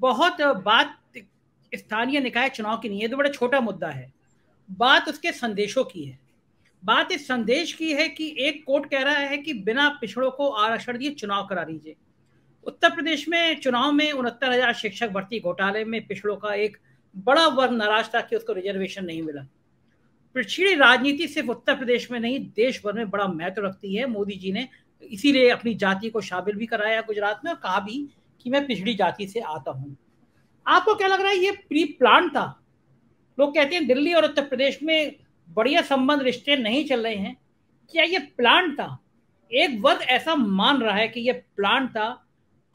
बहुत बात स्थानीय निकाय चुनाव की नहीं है तो बड़ा छोटा मुद्दा है बात उसके संदेशों की है बात इस संदेश की है कि एक कोर्ट कह रहा है कि बिना पिछड़ों को आरक्षण दिए चुनाव करा दीजिए उत्तर प्रदेश में चुनाव में उनहत्तर हजार शिक्षक भर्ती घोटाले में पिछड़ों का एक बड़ा वर्ग नाराज था कि उसको रिजर्वेशन नहीं मिला पिछड़ी राजनीति सिर्फ उत्तर प्रदेश में नहीं देश भर में बड़ा महत्व रखती है मोदी जी ने इसीलिए अपनी जाति को शामिल भी कराया गुजरात में और कहा भी कि मैं पिछड़ी जाति से आता हूँ आपको क्या लग रहा है ये प्री प्लान था लोग कहते हैं दिल्ली और उत्तर प्रदेश में बढ़िया संबंध रिश्ते नहीं चल रहे हैं क्या ये प्लान था एक वर्ग ऐसा मान रहा है कि ये प्लान था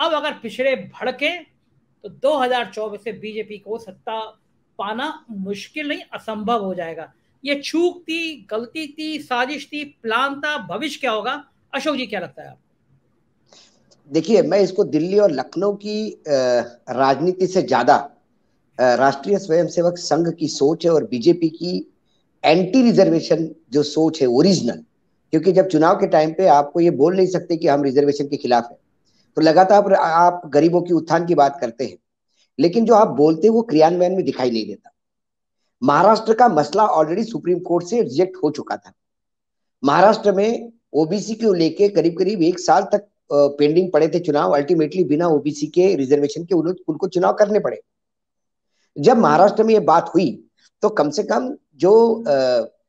अब अगर पिछड़े भड़के तो 2024 से बीजेपी को सत्ता पाना मुश्किल नहीं असंभव हो जाएगा ये चूक थी गलती थी साजिश थी प्लान था भविष्य क्या होगा अशोक जी क्या लगता है आपको देखिए मैं इसको दिल्ली और लखनऊ की राजनीति से ज्यादा राष्ट्रीय स्वयंसेवक संघ की सोच है और बीजेपी की एंटी रिजर्वेशन जो सोच है ओरिजिनल क्योंकि जब चुनाव के टाइम पे आपको ये बोल नहीं सकते कि हम रिजर्वेशन के खिलाफ है तो लगातार आप गरीबों की उत्थान की बात करते हैं लेकिन जो आप बोलते हैं वो क्रियान्वयन में दिखाई नहीं देता महाराष्ट्र का मसला ऑलरेडी सुप्रीम कोर्ट से रिजेक्ट हो चुका था महाराष्ट्र में ओबीसी को लेके करीब करीब एक साल तक पेंडिंग पड़े थे चुनाव अल्टीमेटली बिना ओबीसी के रिजर्वेशन के उनको चुनाव करने पड़े जब महाराष्ट्र में ये बात हुई तो कम से कम जो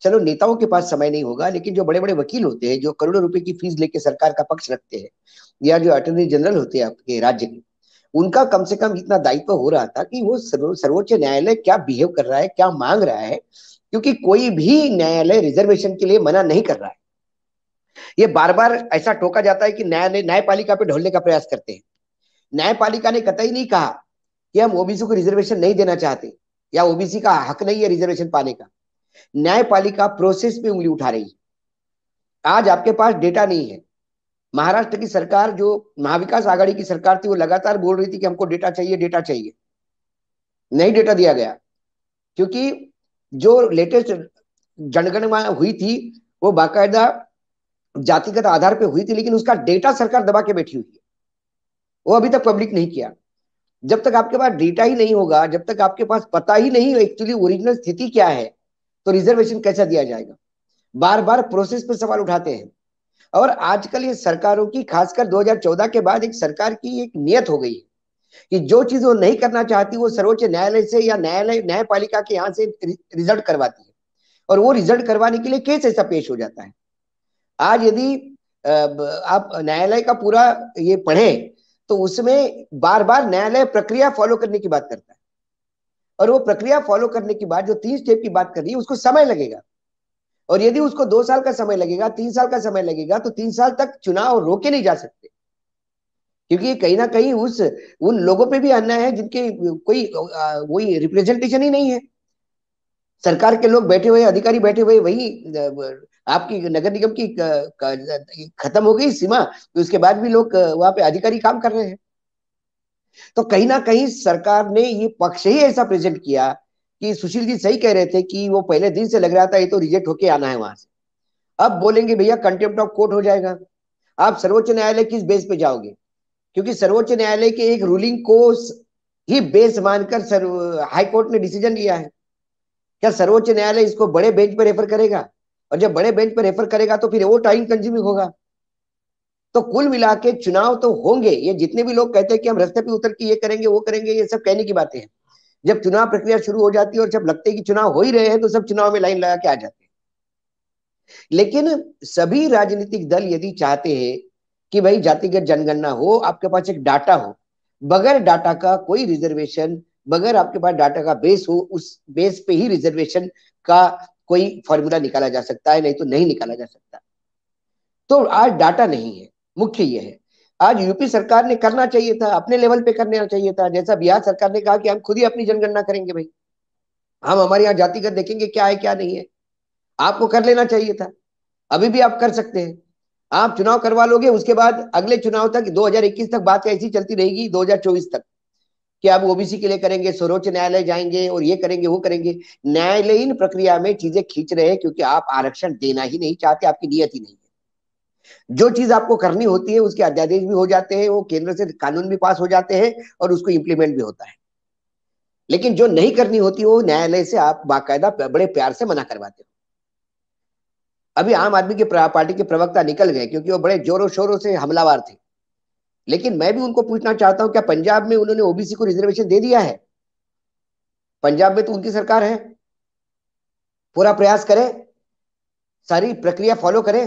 चलो नेताओं के पास समय नहीं होगा लेकिन जो बड़े बड़े वकील होते हैं जो करोड़ों रुपए की फीस लेके सरकार का पक्ष रखते हैं या जो अटोर्नी जनरल होते हैं आपके राज्य के उनका कम से कम इतना दायित्व हो रहा था कि वो सर्वोच्च न्यायालय क्या बिहेव कर रहा है क्या मांग रहा है क्योंकि कोई भी न्यायालय रिजर्वेशन के लिए मना नहीं कर रहा है ये बार बार ऐसा टोका जाता है कि न्याय न्यायपालिका पे ढोलने का प्रयास करते हैं न्यायपालिका ने कतई नहीं कहा कि हम ओबीसी को रिजर्वेशन नहीं देना चाहते या ओबीसी का हक नहीं है रिजर्वेशन पाने का न्यायपालिका प्रोसेस पे उंगली उठा रही है आज आपके पास डेटा नहीं है महाराष्ट्र की सरकार जो महाविकास आघाड़ी की सरकार थी वो लगातार बोल रही थी कि हमको डेटा चाहिए डेटा चाहिए नहीं डेटा दिया गया क्योंकि जो लेटेस्ट जनगणना हुई थी वो बाकायदा जातिगत आधार पे हुई थी लेकिन उसका डेटा सरकार दबा के बैठी हुई है वो अभी तक पब्लिक नहीं किया जब तक आपके पास डेटा ही नहीं होगा जब तक आपके पास पता ही नहीं एक्चुअली ओरिजिनल स्थिति क्या है तो रिजर्वेशन कैसा दिया जाएगा बार बार प्रोसेस पर सवाल उठाते हैं और आजकल ये सरकारों की खासकर 2014 के बाद एक सरकार की एक नियत हो गई है कि जो चीज वो नहीं करना चाहती वो सर्वोच्च न्यायालय से या न्यायालय न्यायपालिका के यहाँ से रिजल्ट करवाती है और वो रिजल्ट करवाने के लिए केस ऐसा पेश हो जाता है आज यदि आप न्यायालय का पूरा ये पढ़े तो उसमें बार बार न्यायालय प्रक्रिया फॉलो करने की बात करता है और वो प्रक्रिया फॉलो करने की बात जो तीन स्टेप की बात कर रही है उसको समय लगेगा और यदि उसको दो साल का समय लगेगा तीन साल का समय लगेगा तो तीन साल तक चुनाव रोके नहीं जा सकते क्योंकि कहीं ना कहीं उस उन लोगों पे भी अन्याय है जिनके कोई वही रिप्रेजेंटेशन ही नहीं है सरकार के लोग बैठे हुए अधिकारी बैठे हुए वही आपकी नगर निगम की खत्म हो गई सीमा तो उसके बाद भी लोग वहां पे अधिकारी काम कर रहे हैं तो कहीं ना कहीं सरकार ने ये पक्ष ही ऐसा प्रेजेंट किया कि सुशील जी सही कह रहे थे कि वो पहले दिन से लग रहा था ये तो रिजेक्ट होके आना है वहां से अब बोलेंगे भैया कंटेम्प्ट ऑफ कोर्ट हो जाएगा आप सर्वोच्च न्यायालय किस बेस पे जाओगे क्योंकि सर्वोच्च न्यायालय के एक रूलिंग को ही बेस मानकर सर्व हाईकोर्ट ने डिसीजन लिया है क्या सर्वोच्च न्यायालय इसको बड़े बेंच पर रेफर करेगा और जब बड़े बेंच पर रेफर करेगा तो फिर वो टाइम कंज्यूमिंग होगा तो कुल मिला के चुनाव तो होंगे ये जितने भी लोग कहते हैं कि हम रस्ते पे उतर के ये करेंगे वो करेंगे ये सब कहने की बातें हैं जब चुनाव प्रक्रिया शुरू हो जाती है और जब लगते कि चुनाव हो ही रहे हैं तो सब चुनाव में लाइन लगा के आ जाते हैं लेकिन सभी राजनीतिक दल यदि चाहते हैं कि भाई जातिगत जनगणना हो आपके पास एक डाटा हो बगैर डाटा का कोई रिजर्वेशन बगैर आपके पास डाटा का बेस हो उस बेस पे ही रिजर्वेशन का कोई फॉर्मूला निकाला जा सकता है नहीं तो नहीं निकाला जा सकता तो आज डाटा नहीं है मुख्य ये है आज यूपी सरकार ने करना चाहिए था अपने लेवल पे करना चाहिए था जैसा बिहार सरकार ने कहा कि हम खुद ही अपनी जनगणना करेंगे भाई हम हमारे यहाँ जातिगत देखेंगे क्या है क्या नहीं है आपको कर लेना चाहिए था अभी भी आप कर सकते हैं आप चुनाव करवा लोगे उसके बाद अगले चुनाव तक 2021 तक बात ऐसी चलती रहेगी 2024 तक कि आप ओबीसी के लिए करेंगे सर्वोच्च न्यायालय जाएंगे और ये करेंगे वो करेंगे इन प्रक्रिया में चीजें खींच रहे हैं क्योंकि आप आरक्षण देना ही नहीं चाहते आपकी नियत ही नहीं है जो चीज आपको करनी होती है उसके अध्यादेश भी हो जाते हैं वो केंद्र से कानून भी पास हो जाते हैं और उसको इंप्लीमेंट भी होता है लेकिन जो नहीं करनी होती वो न्यायालय से आप बाकायदा बड़े प्यार से मना करवाते हो अभी आम आदमी के पार्टी के प्रवक्ता निकल गए क्योंकि वो बड़े जोरों शोरों से हमलावार थे लेकिन मैं भी उनको पूछना चाहता हूं क्या पंजाब में उन्होंने ओबीसी को रिजर्वेशन दे दिया है पंजाब में तो उनकी सरकार है पूरा प्रयास करे सारी प्रक्रिया फॉलो करे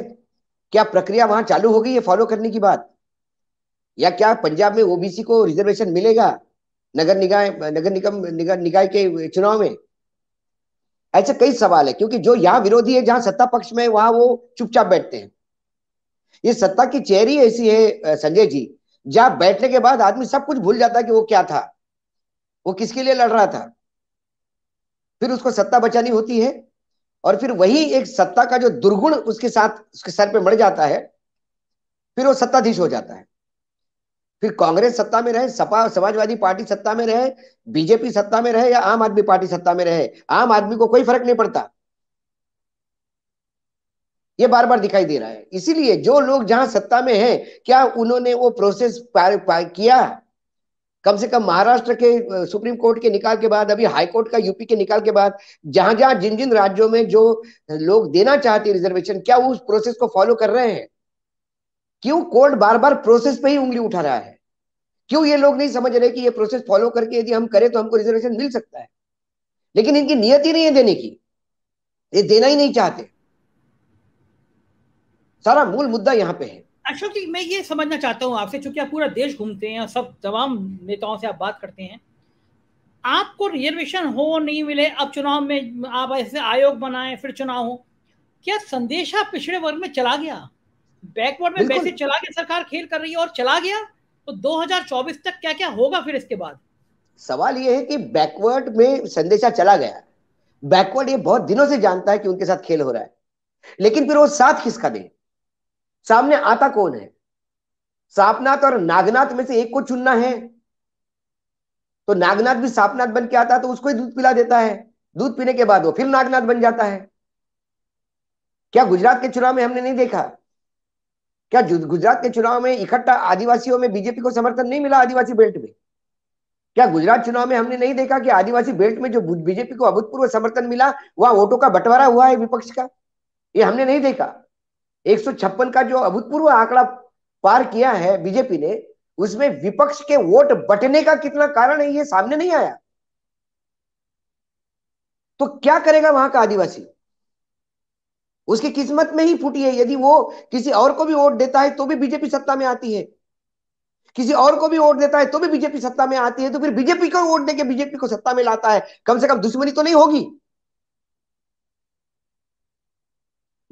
क्या प्रक्रिया वहां चालू हो गई है फॉलो करने की बात या क्या पंजाब में ओबीसी को रिजर्वेशन मिलेगा नगर निकाय नगर निगम नगर निकाय के चुनाव में ऐसे कई सवाल है क्योंकि जो यहाँ विरोधी है जहां सत्ता पक्ष में वहां वो चुपचाप बैठते हैं ये सत्ता की चेहरी ऐसी है संजय जी जहां बैठने के बाद आदमी सब कुछ भूल जाता है कि वो क्या था वो किसके लिए लड़ रहा था फिर उसको सत्ता बचानी होती है और फिर वही एक सत्ता का जो दुर्गुण उसके साथ उसके सर पे मर जाता है फिर वो सत्ताधीश हो जाता है फिर कांग्रेस सत्ता में रहे सपा समाजवादी पार्टी सत्ता में रहे बीजेपी सत्ता में रहे या आम आदमी पार्टी सत्ता में रहे आम आदमी को कोई फर्क नहीं पड़ता ये बार बार दिखाई दे रहा है इसीलिए जो लोग जहां सत्ता में हैं क्या उन्होंने वो प्रोसेस पार, पार किया कम से कम महाराष्ट्र के सुप्रीम कोर्ट के निकाल के बाद अभी हाई कोर्ट का यूपी के निकाल के बाद जहां जहां जिन जिन राज्यों में जो लोग देना चाहते रिजर्वेशन क्या उस प्रोसेस को फॉलो कर रहे हैं क्यों कोर्ट बार बार प्रोसेस पे ही उंगली उठा रहा है क्यों ये लोग नहीं समझ रहे कि ये प्रोसेस फॉलो करके यदि हम करें तो हमको रिजर्वेशन मिल सकता है लेकिन इनकी नियत ही नहीं है देने की ये देना ही नहीं चाहते सारा मूल मुद्दा यहाँ पे है अशोक जी मैं ये समझना चाहता हूँ आपसे चूंकि आप पूरा देश घूमते हैं सब तमाम नेताओं से आप बात करते हैं आपको रिजर्वेशन हो नहीं मिले अब चुनाव में आप ऐसे आयोग बनाए फिर चुनाव हो क्या संदेशा पिछड़े वर्ग में चला गया बैकवर्ड में वैसे चला गया सरकार खेल कर रही है और चला गया तो 2024 तक क्या क्या होगा फिर इसके बाद सवाल ये है कि बैकवर्ड में संदेशा चला गया बैकवर्ड ये बहुत दिनों से जानता है कि उनके साथ खेल हो रहा है लेकिन फिर वो साथ किसका दे सामने आता कौन है सापनाथ और नागनाथ में से एक को चुनना है तो नागनाथ भी सापनाथ बन के आता है तो उसको ही दूध पिला देता है दूध पीने के बाद वो फिर नागनाथ बन जाता है क्या गुजरात के चुनाव में हमने नहीं देखा क्या गुजरात के चुनाव में इकट्ठा आदिवासियों में बीजेपी को समर्थन नहीं मिला आदिवासी बेल्ट में क्या गुजरात चुनाव में हमने नहीं देखा कि आदिवासी बेल्ट में जो बीजेपी को अभूतपूर्व समर्थन मिला वहां वोटों का बंटवारा हुआ है विपक्ष का ये हमने नहीं देखा एक का जो अभूतपूर्व आंकड़ा पार किया है बीजेपी ने उसमें विपक्ष के वोट बटने का कितना कारण है ये सामने नहीं आया तो क्या करेगा वहां का आदिवासी उसकी किस्मत में ही फूटी है यदि वो किसी और को भी वोट देता है तो भी बीजेपी सत्ता में आती है किसी और को भी वोट देता है तो भी बीजेपी सत्ता में आती है तो फिर बीजेपी को वोट देके बीजेपी को सत्ता में लाता है कम से कम दुश्मनी तो नहीं होगी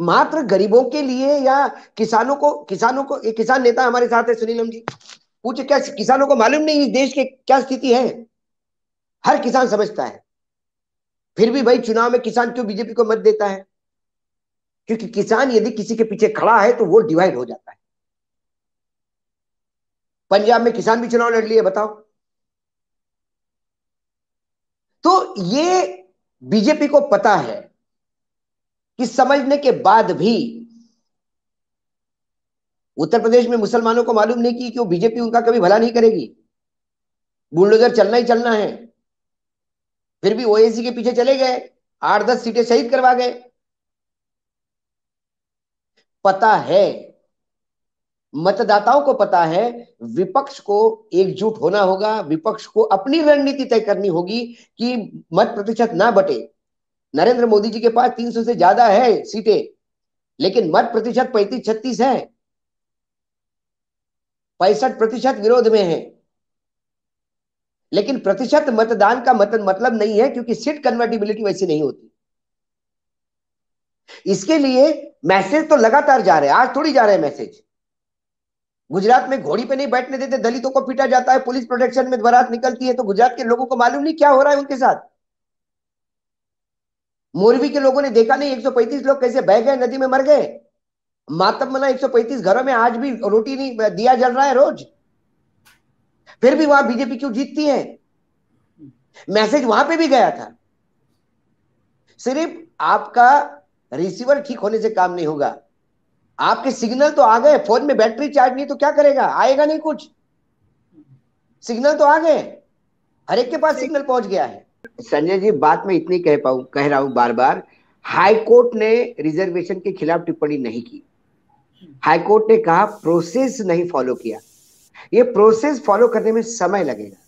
मात्र गरीबों के लिए या किसानों को किसानों को एक किसान नेता हमारे साथ है सुनीलम जी पूछे क्या किसानों को मालूम नहीं इस देश की क्या स्थिति है हर किसान समझता है फिर भी भाई चुनाव में किसान क्यों बीजेपी को मत देता है क्योंकि किसान यदि किसी के पीछे खड़ा है तो वो डिवाइड हो जाता है पंजाब में किसान भी चुनाव लड़ लिए बताओ तो ये बीजेपी को पता है कि समझने के बाद भी उत्तर प्रदेश में मुसलमानों को मालूम नहीं कि क्यों बीजेपी उनका कभी भला नहीं करेगी बुलडोजर चलना ही चलना है फिर भी ओएसी के पीछे चले गए आठ दस सीटें शहीद करवा गए पता है मतदाताओं को पता है विपक्ष को एकजुट होना होगा विपक्ष को अपनी रणनीति तय करनी होगी कि मत प्रतिशत ना बटे नरेंद्र मोदी जी के पास 300 से ज्यादा है सीटें लेकिन मत प्रतिशत पैंतीस छत्तीस है पैंसठ प्रतिशत विरोध में है लेकिन प्रतिशत मतदान का मत, मतलब नहीं है क्योंकि सीट कन्वर्टिबिलिटी वैसी नहीं होती इसके लिए मैसेज तो लगातार जा रहे हैं आज थोड़ी जा रहे हैं मैसेज गुजरात में घोड़ी पे नहीं बैठने देते दलितों को पीटा जाता है पुलिस प्रोटेक्शन में बरात निकलती है तो गुजरात के लोगों को मालूम नहीं क्या हो रहा है उनके साथ मोरवी के लोगों ने देखा नहीं 135 लोग कैसे बह गए नदी में मर गए मना 135 घरों में आज भी रोटी नहीं दिया जल रहा है रोज फिर भी वहां बीजेपी क्यों जीतती है मैसेज वहां पे भी गया था सिर्फ आपका रिसीवर ठीक होने से काम नहीं होगा आपके सिग्नल तो आ गए फोन में बैटरी चार्ज नहीं तो क्या करेगा आएगा नहीं कुछ सिग्नल तो आ गए हर एक के पास सिग्नल पहुंच गया है संजय जी बात में इतनी कह पाऊ कह रहा हूं बार बार हाई कोर्ट ने रिजर्वेशन के खिलाफ टिप्पणी नहीं की हाई कोर्ट ने कहा प्रोसेस नहीं फॉलो किया ये प्रोसेस फॉलो करने में समय लगेगा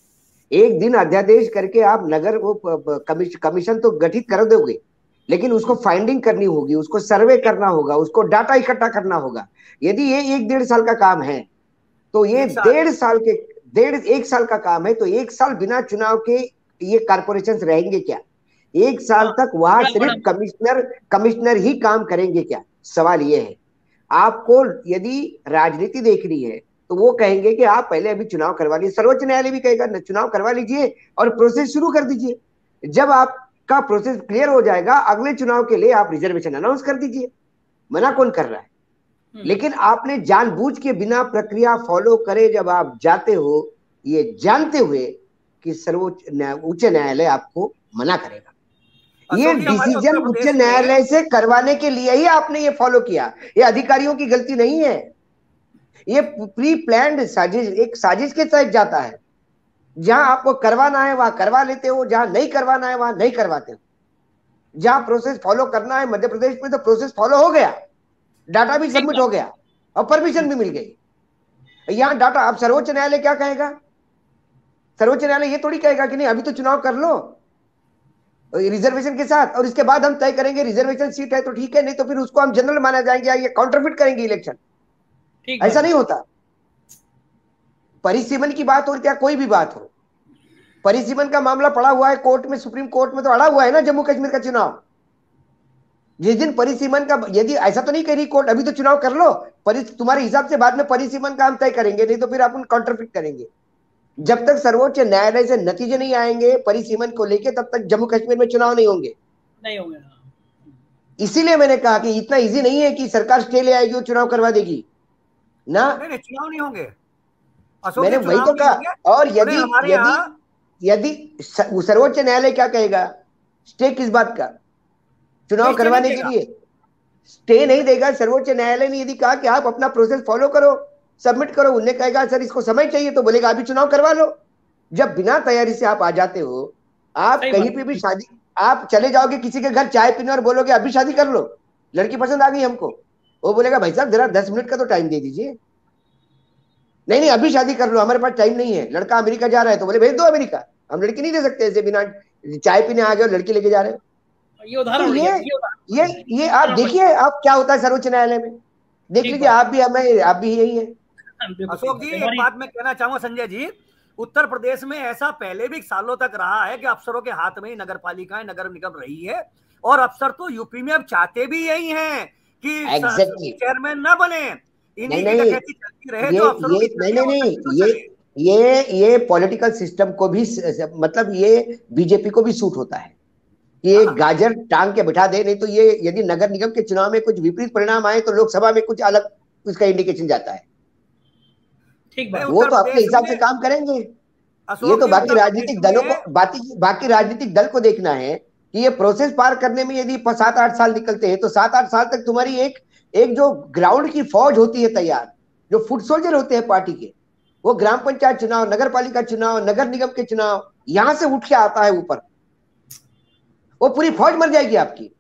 एक दिन अध्यादेश करके आप नगर वो कमीशन तो गठित कर दोगे लेकिन उसको फाइंडिंग करनी होगी उसको सर्वे करना होगा उसको डाटा इकट्ठा करना होगा यदि ये एक डेढ़ साल का काम है तो ये डेढ़ साल के डेढ़ एक साल का काम है तो एक साल बिना चुनाव के ये कारपोरेशन रहेंगे क्या एक साल तक वहां हाँ, सिर्फ कमिश्नर हाँ। कमिश्नर ही काम करेंगे क्या सवाल ये है आपको यदि राजनीति देखनी है तो वो कहेंगे कि आप पहले अभी चुनाव करवा लीजिए सर्वोच्च न्यायालय भी कहेगा ना चुनाव करवा लीजिए और प्रोसेस शुरू कर दीजिए जब आपका प्रोसेस क्लियर हो जाएगा अगले चुनाव के लिए आप रिजर्वेशन अनाउंस कर दीजिए मना कौन कर रहा है हम्म। लेकिन आपने जानबूझ के बिना प्रक्रिया फॉलो करे जब आप जाते हो ये जानते हुए कि सर्वोच्च उच्च न्यायालय आपको मना करेगा अच्छा, ये डिसीजन तो उच्च न्यायालय से करवाने के लिए ही आपने ये फॉलो किया ये अधिकारियों की गलती नहीं है ये प्री प्लान साजिश एक साजिश के तहत जाता है जहां आपको करवाना है वहां करवा लेते हो जहां नहीं करवाना है वहां नहीं करवाते हो जहां प्रोसेस फॉलो करना है मध्य प्रदेश में तो प्रोसेस फॉलो हो गया डाटा भी सबमिट हो गया और परमिशन भी मिल गई यहाँ डाटा आप सर्वोच्च न्यायालय क्या कहेगा सर्वोच्च न्यायालय ये थोड़ी कहेगा कि नहीं अभी तो चुनाव कर लो रिजर्वेशन के साथ और इसके बाद हम तय करेंगे रिजर्वेशन सीट है तो ठीक है नहीं तो फिर उसको हम जनरल माना जाएंगे या काउंटरफिट करेंगे इलेक्शन ऐसा नहीं होता परिसीमन की बात हो क्या कोई भी बात हो परिसीमन का मामला पड़ा हुआ है कोर्ट में सुप्रीम कोर्ट में तो अड़ा हुआ है ना जम्मू कश्मीर का चुनाव जिस दिन परिसीमन का यदि ऐसा तो नहीं कह रही कोर्ट अभी तो चुनाव कर लो तुम्हारे हिसाब से बाद में परिसीमन का हम तय करेंगे नहीं तो फिर आप काउंटरफिट करेंगे जब तक सर्वोच्च न्यायालय से नतीजे नहीं आएंगे परिसीमन को लेके तब तक जम्मू कश्मीर में चुनाव नहीं होंगे नहीं होंगे हाँ। इसीलिए मैंने कहा कि इतना इजी नहीं है कि सरकार स्टे ले आएगी और चुनाव करवा देगी ना नहीं, चुनाव नहीं होंगे मैंने वही तो कहा और यदि यदि यदि सर्वोच्च न्यायालय क्या कहेगा स्टे किस बात का चुनाव करवाने के लिए स्टे नहीं देगा सर्वोच्च न्यायालय ने यदि कहा कि आप अपना प्रोसेस फॉलो करो सबमिट करो उन्हें कहेगा सर इसको समय चाहिए तो बोलेगा अभी चुनाव करवा लो जब बिना तैयारी से आप आ जाते हो आप कहीं पे भी शादी आप चले जाओगे किसी के घर चाय पीने और बोलोगे अभी शादी कर लो लड़की पसंद आ गई हमको वो बोलेगा भाई साहब जरा दस मिनट का तो टाइम दे दीजिए नहीं नहीं अभी शादी कर लो हमारे पास टाइम नहीं है लड़का अमेरिका जा रहा है तो बोले भेज दो अमेरिका हम लड़की नहीं दे सकते ऐसे बिना चाय पीने आ गए और लड़की लेके जा रहे तो हो ये ये ये आप देखिए आप क्या होता है सर्वोच्च न्यायालय में देख लीजिए आप भी हमें आप भी यही है हाँ, अशोक जी एक बात मैं कहना चाहूंगा संजय जी उत्तर प्रदेश में ऐसा पहले भी सालों तक रहा है कि अफसरों के हाथ में ही नगर पालिकाएं नगर निगम रही है और अफसर तो यूपी में अब चाहते भी यही हैं कि exactly. चेयरमैन ना बने नहीं तो नहीं ये, ये नहीं नहीं ये ये ये पॉलिटिकल सिस्टम को भी मतलब ये बीजेपी को भी सूट होता है कि ये हाँ, हाँ। गाजर टांग के बिठा दे नहीं तो ये यदि नगर निगम के चुनाव में कुछ विपरीत परिणाम आए तो लोकसभा में कुछ अलग उसका इंडिकेशन जाता है ठीक बात वो तो अपने हिसाब से काम करेंगे ये तो बाकी राजनीतिक दलों को बाकी बाकी राजनीतिक दल को देखना है कि ये प्रोसेस पार करने में यदि सात आठ साल निकलते हैं तो सात आठ साल तक तुम्हारी एक एक जो ग्राउंड की फौज होती है तैयार जो फुट सोल्जर होते हैं पार्टी के वो ग्राम पंचायत चुनाव नगर पालिका चुनाव नगर निगम के चुनाव यहाँ से उठ के आता है ऊपर वो पूरी फौज मर जाएगी आपकी